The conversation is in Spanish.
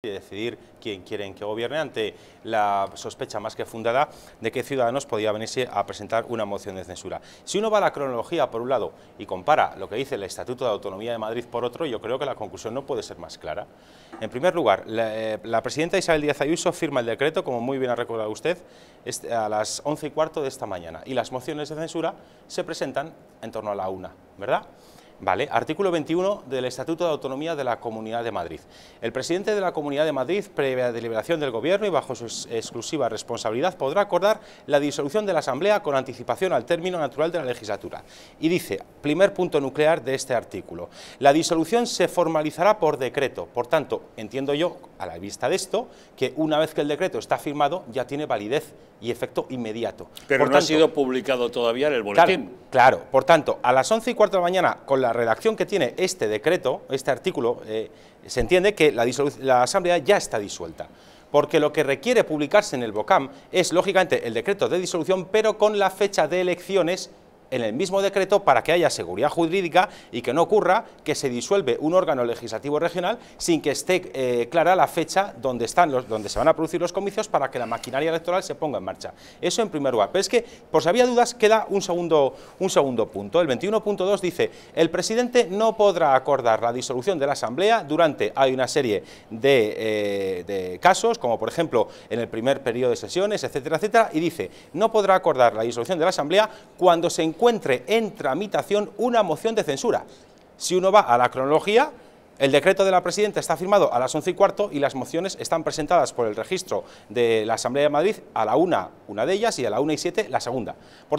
y decidir quién quieren que gobierne ante la sospecha más que fundada de que Ciudadanos podía venirse a presentar una moción de censura. Si uno va a la cronología por un lado y compara lo que dice el Estatuto de Autonomía de Madrid por otro, yo creo que la conclusión no puede ser más clara. En primer lugar, la, eh, la presidenta Isabel Díaz Ayuso firma el decreto, como muy bien ha recordado usted, este, a las 11 y cuarto de esta mañana y las mociones de censura se presentan en torno a la una, ¿verdad? Vale, artículo 21 del Estatuto de Autonomía de la Comunidad de Madrid. El presidente de la Comunidad de Madrid, previa deliberación del Gobierno y bajo su exclusiva responsabilidad, podrá acordar la disolución de la Asamblea con anticipación al término natural de la legislatura. Y dice, primer punto nuclear de este artículo, la disolución se formalizará por decreto. Por tanto, entiendo yo, a la vista de esto, que una vez que el decreto está firmado, ya tiene validez y efecto inmediato. Pero no ha sido publicado todavía en el boletín. Claro, por tanto, a las 11 y cuarto de la mañana, con la redacción que tiene este decreto, este artículo, eh, se entiende que la, la Asamblea ya está disuelta porque lo que requiere publicarse en el BOCAM es, lógicamente, el decreto de disolución, pero con la fecha de elecciones en el mismo decreto para que haya seguridad jurídica y que no ocurra que se disuelve un órgano legislativo regional sin que esté eh, clara la fecha donde, están los, donde se van a producir los comicios para que la maquinaria electoral se ponga en marcha. Eso en primer lugar. Pero es que, por si había dudas, queda un segundo, un segundo punto. El 21.2 dice, el presidente no podrá acordar la disolución de la Asamblea durante, hay una serie de, eh, de casos, como por ejemplo en el primer periodo de sesiones, etcétera, etcétera, y dice, no podrá acordar la disolución de la Asamblea cuando se encuentre encuentre en tramitación una moción de censura. Si uno va a la cronología, el decreto de la presidenta está firmado a las 11 y cuarto y las mociones están presentadas por el registro de la Asamblea de Madrid a la una, una de ellas, y a la una y siete, la segunda. Por